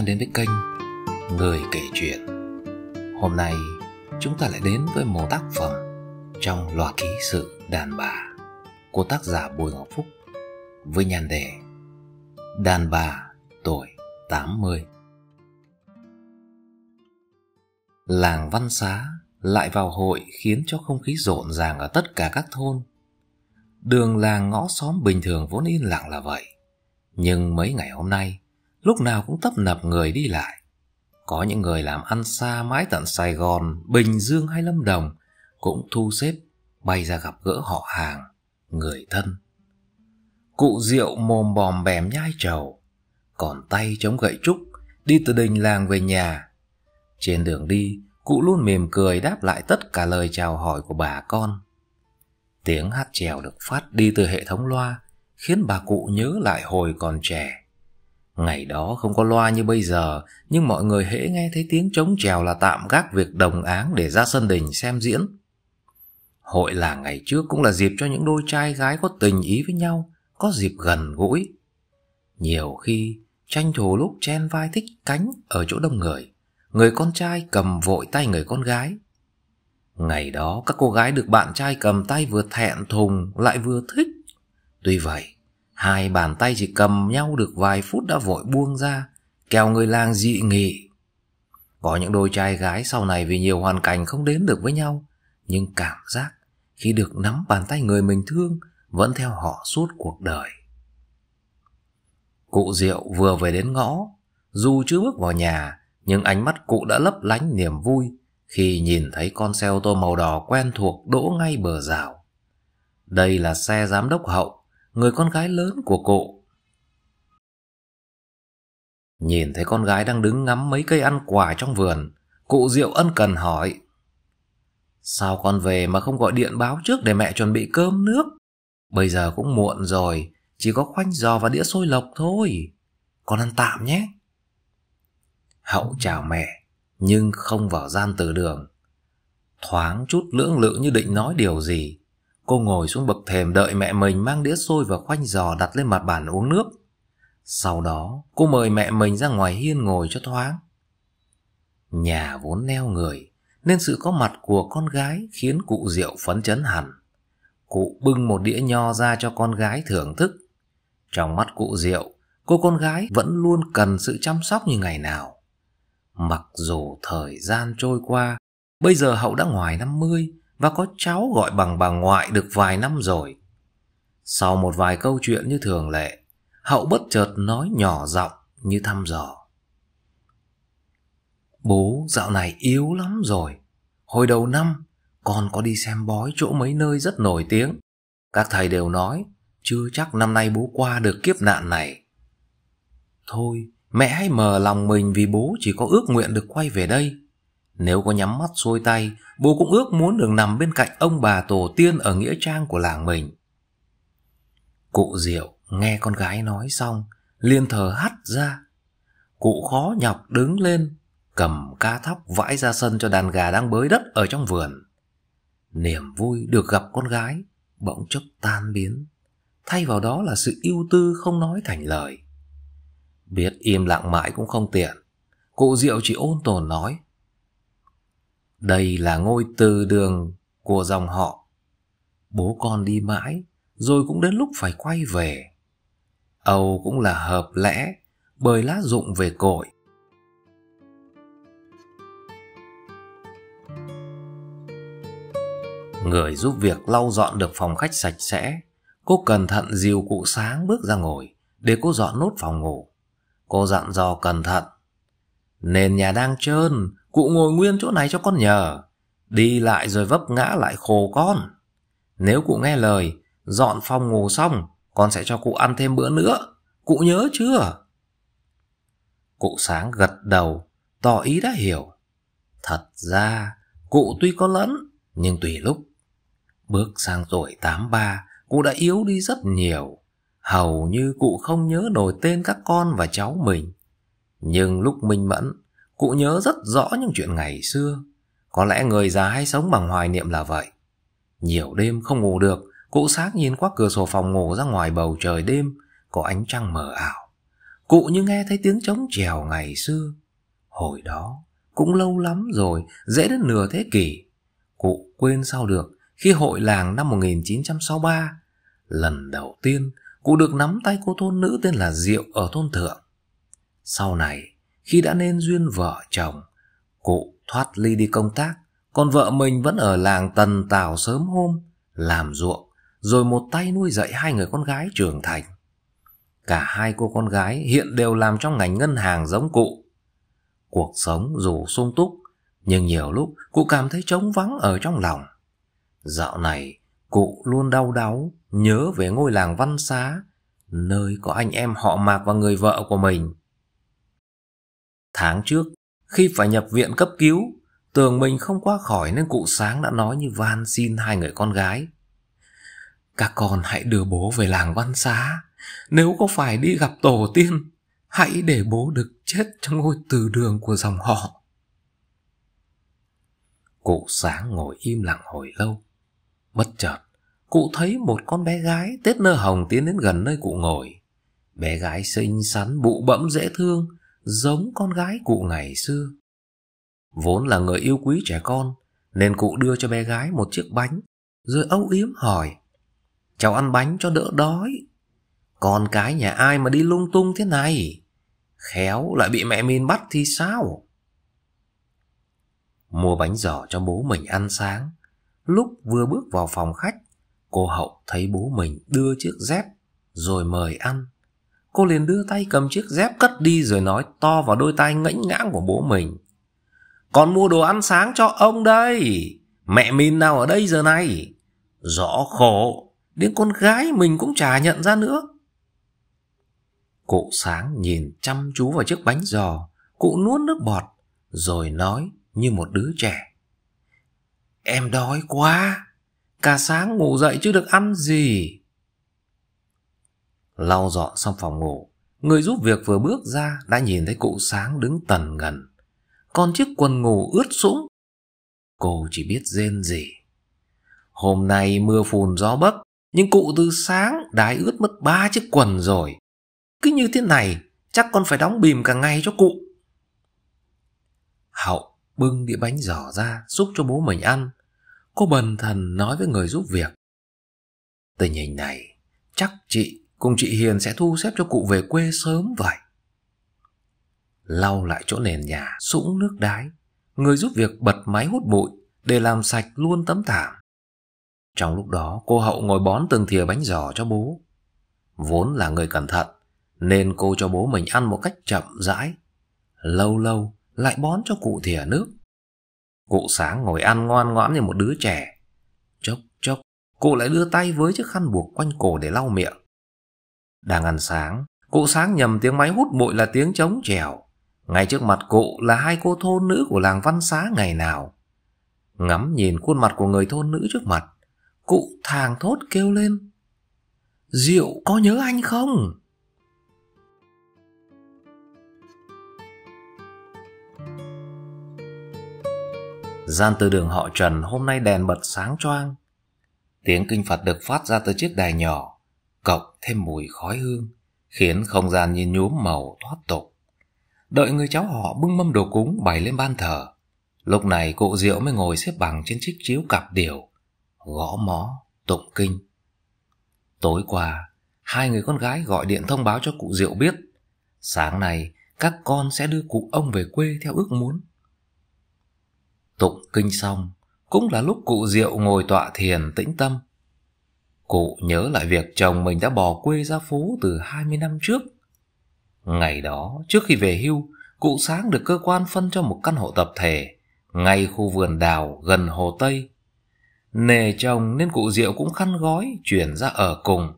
đang đến với kênh Người kể chuyện. Hôm nay chúng ta lại đến với một tác phẩm trong loạt ký sự đàn bà của tác giả Bùi Ngọc Phúc với nhan đề Đàn bà tuổi 80. Làng Văn Xá lại vào hội khiến cho không khí rộn ràng ở tất cả các thôn. Đường làng ngõ xóm bình thường vốn yên lặng là vậy, nhưng mấy ngày hôm nay lúc nào cũng tấp nập người đi lại. Có những người làm ăn xa mãi tận Sài Gòn, Bình Dương hay Lâm Đồng cũng thu xếp bay ra gặp gỡ họ hàng, người thân. Cụ rượu mồm bòm bèm nhai trầu, còn tay chống gậy trúc, đi từ đình làng về nhà. Trên đường đi, cụ luôn mỉm cười đáp lại tất cả lời chào hỏi của bà con. Tiếng hát trèo được phát đi từ hệ thống loa khiến bà cụ nhớ lại hồi còn trẻ. Ngày đó không có loa như bây giờ, nhưng mọi người hễ nghe thấy tiếng trống trèo là tạm gác việc đồng áng để ra sân đình xem diễn. Hội làng ngày trước cũng là dịp cho những đôi trai gái có tình ý với nhau, có dịp gần gũi. Nhiều khi, tranh thủ lúc chen vai thích cánh ở chỗ đông người, người con trai cầm vội tay người con gái. Ngày đó các cô gái được bạn trai cầm tay vừa thẹn thùng lại vừa thích. Tuy vậy, Hai bàn tay chỉ cầm nhau được vài phút đã vội buông ra, kèo người làng dị nghị. Có những đôi trai gái sau này vì nhiều hoàn cảnh không đến được với nhau, nhưng cảm giác khi được nắm bàn tay người mình thương vẫn theo họ suốt cuộc đời. Cụ Diệu vừa về đến ngõ, dù chưa bước vào nhà, nhưng ánh mắt cụ đã lấp lánh niềm vui khi nhìn thấy con xe ô tô màu đỏ quen thuộc đỗ ngay bờ rào. Đây là xe giám đốc hậu người con gái lớn của cụ. Nhìn thấy con gái đang đứng ngắm mấy cây ăn quả trong vườn, cụ Diệu ân cần hỏi. Sao con về mà không gọi điện báo trước để mẹ chuẩn bị cơm nước? Bây giờ cũng muộn rồi, chỉ có khoanh giò và đĩa xôi lộc thôi. Con ăn tạm nhé. Hậu chào mẹ, nhưng không vào gian từ đường. Thoáng chút lưỡng lự như định nói điều gì, Cô ngồi xuống bậc thềm đợi mẹ mình mang đĩa xôi và khoanh giò đặt lên mặt bàn uống nước. Sau đó, cô mời mẹ mình ra ngoài hiên ngồi cho thoáng. Nhà vốn neo người, nên sự có mặt của con gái khiến cụ rượu phấn chấn hẳn. Cụ bưng một đĩa nho ra cho con gái thưởng thức. Trong mắt cụ rượu cô con gái vẫn luôn cần sự chăm sóc như ngày nào. Mặc dù thời gian trôi qua, bây giờ Hậu đã ngoài 50, và có cháu gọi bằng bà ngoại được vài năm rồi. Sau một vài câu chuyện như thường lệ, Hậu bất chợt nói nhỏ giọng như thăm dò. Bố dạo này yếu lắm rồi. Hồi đầu năm, con có đi xem bói chỗ mấy nơi rất nổi tiếng. Các thầy đều nói, chưa chắc năm nay bố qua được kiếp nạn này. Thôi, mẹ hãy mờ lòng mình vì bố chỉ có ước nguyện được quay về đây. Nếu có nhắm mắt xuôi tay, bố cũng ước muốn được nằm bên cạnh ông bà tổ tiên ở nghĩa trang của làng mình. Cụ Diệu nghe con gái nói xong, liền thở hắt ra. Cụ khó nhọc đứng lên, cầm ca thóc vãi ra sân cho đàn gà đang bới đất ở trong vườn. Niềm vui được gặp con gái bỗng chốc tan biến, thay vào đó là sự ưu tư không nói thành lời. Biết im lặng mãi cũng không tiện, cụ Diệu chỉ ôn tồn nói. Đây là ngôi từ đường của dòng họ. Bố con đi mãi, rồi cũng đến lúc phải quay về. Âu cũng là hợp lẽ, bởi lá rụng về cội. Người giúp việc lau dọn được phòng khách sạch sẽ, cô cẩn thận dìu cụ sáng bước ra ngồi để cô dọn nốt phòng ngủ. Cô dặn dò cẩn thận. Nền nhà đang trơn, Cụ ngồi nguyên chỗ này cho con nhờ. Đi lại rồi vấp ngã lại khổ con. Nếu cụ nghe lời, dọn phòng ngủ xong, con sẽ cho cụ ăn thêm bữa nữa. Cụ nhớ chưa? Cụ sáng gật đầu, tỏ ý đã hiểu. Thật ra, cụ tuy có lẫn, nhưng tùy lúc. Bước sang tuổi tám ba cụ đã yếu đi rất nhiều. Hầu như cụ không nhớ nổi tên các con và cháu mình. Nhưng lúc minh mẫn, Cụ nhớ rất rõ những chuyện ngày xưa. Có lẽ người già hay sống bằng hoài niệm là vậy. Nhiều đêm không ngủ được, cụ xác nhìn qua cửa sổ phòng ngủ ra ngoài bầu trời đêm, có ánh trăng mờ ảo. Cụ như nghe thấy tiếng trống trèo ngày xưa. Hồi đó, cũng lâu lắm rồi, dễ đến nửa thế kỷ. Cụ quên sao được, khi hội làng năm 1963, lần đầu tiên cụ được nắm tay cô thôn nữ tên là Diệu ở thôn Thượng. Sau này, khi đã nên duyên vợ chồng, cụ thoát ly đi công tác, còn vợ mình vẫn ở làng tần tảo sớm hôm, làm ruộng, rồi một tay nuôi dạy hai người con gái trưởng thành. Cả hai cô con gái hiện đều làm trong ngành ngân hàng giống cụ. Cuộc sống dù sung túc, nhưng nhiều lúc cụ cảm thấy trống vắng ở trong lòng. Dạo này, cụ luôn đau đáu, nhớ về ngôi làng văn xá, nơi có anh em họ mạc và người vợ của mình. Tháng trước, khi phải nhập viện cấp cứu, tường mình không qua khỏi nên cụ sáng đã nói như van xin hai người con gái. Các con hãy đưa bố về làng văn xá, nếu có phải đi gặp tổ tiên, hãy để bố được chết trong ngôi từ đường của dòng họ. Cụ sáng ngồi im lặng hồi lâu. Bất chợt, cụ thấy một con bé gái tết nơ hồng tiến đến gần nơi cụ ngồi. Bé gái xinh xắn bụ bẫm dễ thương, giống con gái cụ ngày xưa. Vốn là người yêu quý trẻ con, nên cụ đưa cho bé gái một chiếc bánh, rồi âu yếm hỏi. Cháu ăn bánh cho đỡ đói. Con cái nhà ai mà đi lung tung thế này? Khéo lại bị mẹ mình bắt thì sao? Mua bánh giỏ cho bố mình ăn sáng. Lúc vừa bước vào phòng khách, cô Hậu thấy bố mình đưa chiếc dép rồi mời ăn. Cô liền đưa tay cầm chiếc dép cất đi rồi nói to vào đôi tay ngãnh ngãng của bố mình. Còn mua đồ ăn sáng cho ông đây. Mẹ mình nào ở đây giờ này? Rõ khổ, đến con gái mình cũng chả nhận ra nữa. Cụ sáng nhìn chăm chú vào chiếc bánh giò, cụ nuốt nước bọt, rồi nói như một đứa trẻ. Em đói quá, cả sáng ngủ dậy chưa được ăn gì lau dọn xong phòng ngủ. Người giúp việc vừa bước ra đã nhìn thấy cụ sáng đứng tần ngần. Còn chiếc quần ngủ ướt sũng. Cô chỉ biết rên gì. Hôm nay mưa phùn gió bấc, nhưng cụ từ sáng đã ướt mất ba chiếc quần rồi. Cứ như thế này, chắc con phải đóng bìm cả ngày cho cụ. Hậu bưng đĩa bánh giỏ ra giúp cho bố mình ăn. Cô bần thần nói với người giúp việc. Tình hình này chắc chị Cùng chị Hiền sẽ thu xếp cho cụ về quê sớm vậy. Lau lại chỗ nền nhà, sũng nước đái. Người giúp việc bật máy hút bụi để làm sạch luôn tấm thảm. Trong lúc đó, cô hậu ngồi bón từng thìa bánh giò cho bố. Vốn là người cẩn thận, nên cô cho bố mình ăn một cách chậm rãi. Lâu lâu lại bón cho cụ thìa nước. Cụ sáng ngồi ăn ngoan ngoãn như một đứa trẻ. Chốc chốc, cụ lại đưa tay với chiếc khăn buộc quanh cổ để lau miệng. Đang ăn sáng, cụ sáng nhầm tiếng máy hút bụi là tiếng trống trèo. Ngay trước mặt cụ là hai cô thôn nữ của làng văn xá ngày nào. Ngắm nhìn khuôn mặt của người thôn nữ trước mặt, cụ thàng thốt kêu lên. Diệu có nhớ anh không? Gian từ đường họ Trần hôm nay đèn bật sáng choang. Tiếng kinh Phật được phát ra từ chiếc đài nhỏ cộng thêm mùi khói hương, khiến không gian như nhuốm màu thoát tục. Đợi người cháu họ bưng mâm đồ cúng bày lên ban thờ. Lúc này cụ Diệu mới ngồi xếp bằng trên chiếc chiếu cặp điều, gõ mó, tụng kinh. Tối qua, hai người con gái gọi điện thông báo cho cụ Diệu biết, sáng nay các con sẽ đưa cụ ông về quê theo ước muốn. Tụng kinh xong, cũng là lúc cụ Diệu ngồi tọa thiền tĩnh tâm Cụ nhớ lại việc chồng mình đã bỏ quê ra phố từ 20 năm trước. Ngày đó, trước khi về hưu, cụ sáng được cơ quan phân cho một căn hộ tập thể, ngay khu vườn đào gần Hồ Tây. Nề chồng nên cụ Diệu cũng khăn gói chuyển ra ở cùng.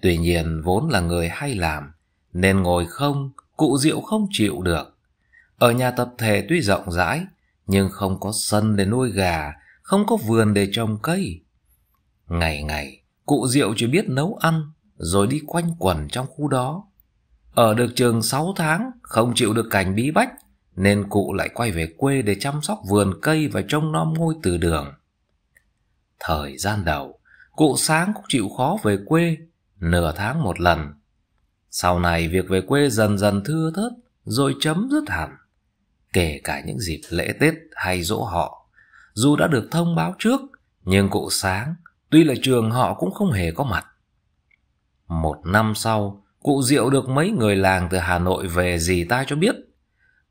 Tuy nhiên vốn là người hay làm, nên ngồi không, cụ Diệu không chịu được. Ở nhà tập thể tuy rộng rãi, nhưng không có sân để nuôi gà, không có vườn để trồng cây. Ngày ngày, Cụ Diệu chỉ biết nấu ăn rồi đi quanh quẩn trong khu đó. Ở được trường sáu tháng, không chịu được cảnh bí bách, nên cụ lại quay về quê để chăm sóc vườn cây và trông nom ngôi từ đường. Thời gian đầu, cụ sáng cũng chịu khó về quê, nửa tháng một lần. Sau này việc về quê dần dần thưa thớt, rồi chấm dứt hẳn. Kể cả những dịp lễ Tết hay dỗ họ, dù đã được thông báo trước, nhưng cụ sáng Tuy là trường họ cũng không hề có mặt. Một năm sau, cụ Diệu được mấy người làng từ Hà Nội về gì ta cho biết.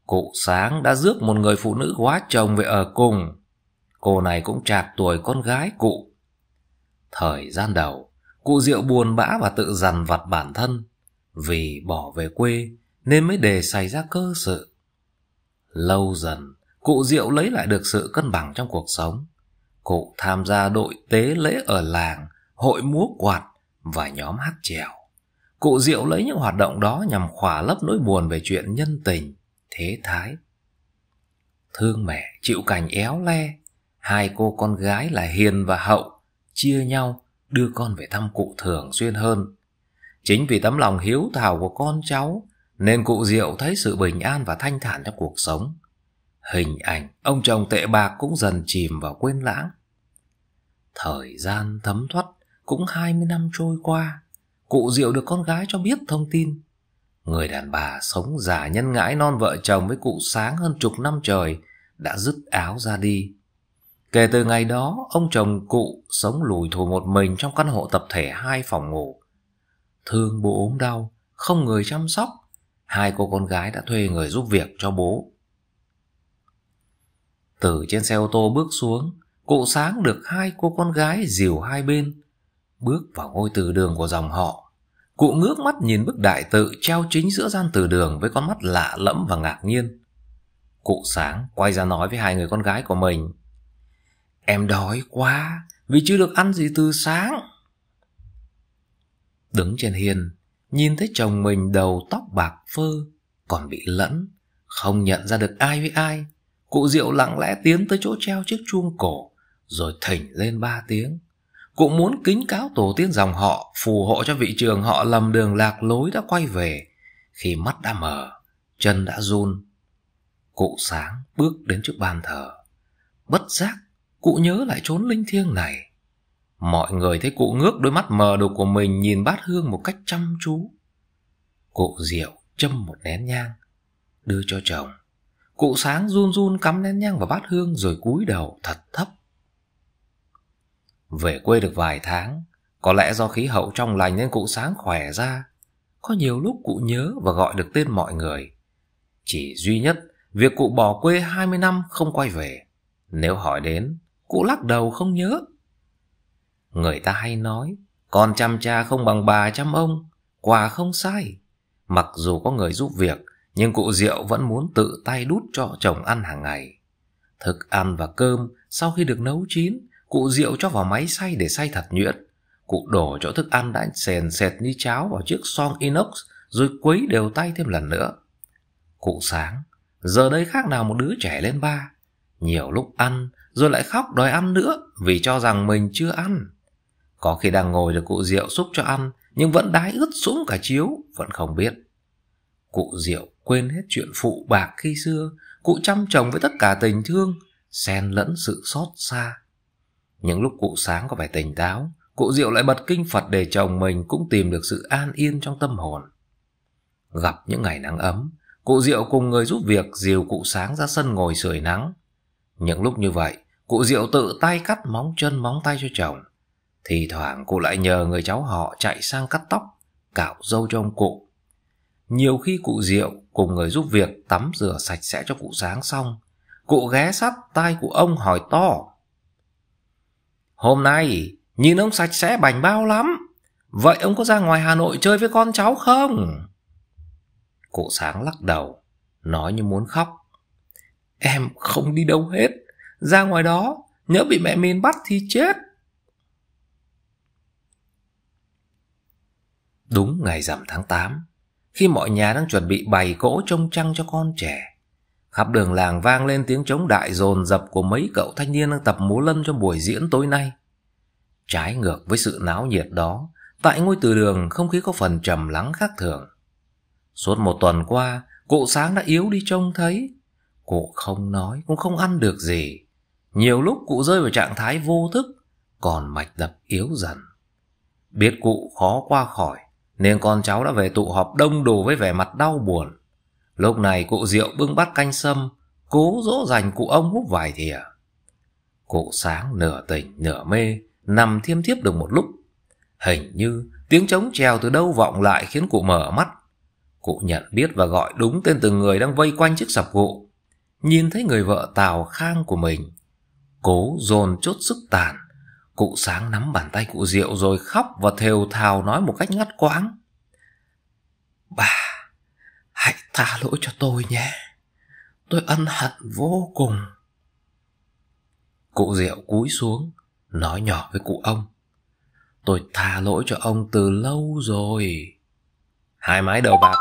Cụ Sáng đã rước một người phụ nữ quá chồng về ở cùng. Cô này cũng trạc tuổi con gái cụ. Thời gian đầu, cụ Diệu buồn bã và tự dằn vặt bản thân. Vì bỏ về quê nên mới để xảy ra cơ sự. Lâu dần, cụ Diệu lấy lại được sự cân bằng trong cuộc sống. Cụ tham gia đội tế lễ ở làng, hội múa quạt và nhóm hát trèo. Cụ Diệu lấy những hoạt động đó nhằm khỏa lấp nỗi buồn về chuyện nhân tình, thế thái. Thương mẹ chịu cảnh éo le, hai cô con gái là Hiền và Hậu chia nhau đưa con về thăm cụ thường xuyên hơn. Chính vì tấm lòng hiếu thảo của con cháu nên cụ Diệu thấy sự bình an và thanh thản trong cuộc sống Hình ảnh ông chồng tệ bạc cũng dần chìm vào quên lãng. Thời gian thấm thoát cũng 20 năm trôi qua. Cụ Diệu được con gái cho biết thông tin. Người đàn bà sống già nhân ngãi non vợ chồng với cụ sáng hơn chục năm trời đã dứt áo ra đi. Kể từ ngày đó, ông chồng cụ sống lùi thù một mình trong căn hộ tập thể hai phòng ngủ. Thương bố ốm đau, không người chăm sóc, hai cô con gái đã thuê người giúp việc cho bố. Từ trên xe ô tô bước xuống, cụ sáng được hai cô con gái dìu hai bên, bước vào ngôi từ đường của dòng họ. Cụ ngước mắt nhìn bức đại tự treo chính giữa gian từ đường với con mắt lạ lẫm và ngạc nhiên. Cụ sáng quay ra nói với hai người con gái của mình. Em đói quá, vì chưa được ăn gì từ sáng. Đứng trên hiên, nhìn thấy chồng mình đầu tóc bạc phơ, còn bị lẫn, không nhận ra được ai với ai. Cụ Diệu lặng lẽ tiến tới chỗ treo chiếc chuông cổ, rồi thỉnh lên ba tiếng. Cụ muốn kính cáo tổ tiên dòng họ, phù hộ cho vị trường họ lầm đường lạc lối đã quay về. Khi mắt đã mở, chân đã run, cụ sáng bước đến trước bàn thờ. Bất giác, cụ nhớ lại chốn linh thiêng này. Mọi người thấy cụ ngước đôi mắt mờ đục của mình nhìn bát hương một cách chăm chú. Cụ rượu châm một nén nhang, đưa cho chồng. Cụ sáng run run cắm nén nhang vào bát hương rồi cúi đầu thật thấp. Về quê được vài tháng, có lẽ do khí hậu trong lành nên cụ sáng khỏe ra. Có nhiều lúc cụ nhớ và gọi được tên mọi người. Chỉ duy nhất việc cụ bỏ quê 20 năm không quay về. Nếu hỏi đến, cụ lắc đầu không nhớ. Người ta hay nói, con chăm cha không bằng bà chăm ông, quả không sai. Mặc dù có người giúp việc, nhưng cụ Diệu vẫn muốn tự tay đút cho chồng ăn hàng ngày. Thức ăn và cơm sau khi được nấu chín, cụ Diệu cho vào máy xay để xay thật nhuyễn. Cụ đổ chỗ thức ăn đã sền sệt như cháo vào chiếc song inox rồi quấy đều tay thêm lần nữa. Cụ sáng, giờ đây khác nào một đứa trẻ lên ba. Nhiều lúc ăn rồi lại khóc đòi ăn nữa vì cho rằng mình chưa ăn. Có khi đang ngồi được cụ Diệu xúc cho ăn nhưng vẫn đái ướt sũng cả chiếu, vẫn không biết. Cụ Diệu quên hết chuyện phụ bạc khi xưa, cụ chăm chồng với tất cả tình thương, xen lẫn sự xót xa. Những lúc cụ sáng có vẻ tỉnh táo, cụ Diệu lại bật kinh Phật để chồng mình cũng tìm được sự an yên trong tâm hồn. Gặp những ngày nắng ấm, cụ Diệu cùng người giúp việc dìu cụ sáng ra sân ngồi sưởi nắng. Những lúc như vậy, cụ Diệu tự tay cắt móng chân móng tay cho chồng. Thì thoảng cụ lại nhờ người cháu họ chạy sang cắt tóc, cạo râu cho ông cụ nhiều khi cụ Diệu cùng người giúp việc tắm rửa sạch sẽ cho cụ sáng xong, cụ ghé sát tai cụ ông hỏi to. Hôm nay, nhìn ông sạch sẽ bành bao lắm. Vậy ông có ra ngoài Hà Nội chơi với con cháu không? Cụ sáng lắc đầu, nói như muốn khóc. Em không đi đâu hết, ra ngoài đó, nhớ bị mẹ mình bắt thì chết. Đúng ngày rằm tháng 8, khi mọi nhà đang chuẩn bị bày cỗ trông trăng cho con trẻ. Khắp đường làng vang lên tiếng trống đại dồn dập của mấy cậu thanh niên đang tập múa lân cho buổi diễn tối nay. Trái ngược với sự náo nhiệt đó, tại ngôi từ đường không khí có phần trầm lắng khác thường. Suốt một tuần qua, cụ sáng đã yếu đi trông thấy. Cụ không nói, cũng không ăn được gì. Nhiều lúc cụ rơi vào trạng thái vô thức, còn mạch đập yếu dần. Biết cụ khó qua khỏi, nên con cháu đã về tụ họp đông đủ với vẻ mặt đau buồn. Lúc này cụ Diệu bưng bát canh sâm, cố dỗ dành cụ ông hút vài thìa. Cụ sáng nửa tỉnh nửa mê, nằm thiêm thiếp được một lúc. Hình như tiếng trống treo từ đâu vọng lại khiến cụ mở mắt. Cụ nhận biết và gọi đúng tên từng người đang vây quanh chiếc sập gỗ. Nhìn thấy người vợ Tào Khang của mình, cố dồn chốt sức tàn Cụ sáng nắm bàn tay cụ Diệu rồi khóc và thều thào nói một cách ngắt quãng. Bà, hãy tha lỗi cho tôi nhé. Tôi ân hận vô cùng. Cụ Diệu cúi xuống, nói nhỏ với cụ ông. Tôi tha lỗi cho ông từ lâu rồi. Hai mái đầu bạc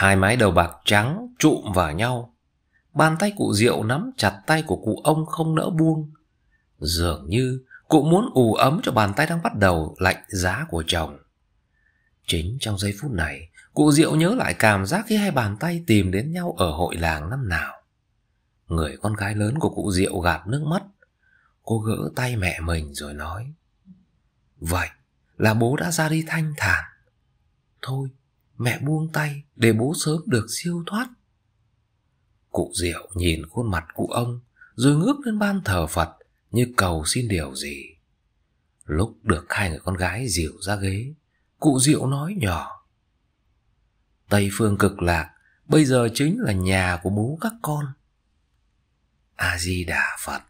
Hai mái đầu bạc trắng trụm vào nhau. Bàn tay cụ Diệu nắm chặt tay của cụ ông không nỡ buông. Dường như cụ muốn ù ấm cho bàn tay đang bắt đầu lạnh giá của chồng. Chính trong giây phút này, cụ Diệu nhớ lại cảm giác khi hai bàn tay tìm đến nhau ở hội làng năm nào. Người con gái lớn của cụ Diệu gạt nước mắt. Cô gỡ tay mẹ mình rồi nói. Vậy là bố đã ra đi thanh thản. Thôi, mẹ buông tay để bố sớm được siêu thoát. Cụ Diệu nhìn khuôn mặt cụ ông, rồi ngước lên ban thờ Phật như cầu xin điều gì. Lúc được hai người con gái dìu ra ghế, cụ Diệu nói nhỏ. Tây phương cực lạc, bây giờ chính là nhà của bố các con. A-di-đà Phật.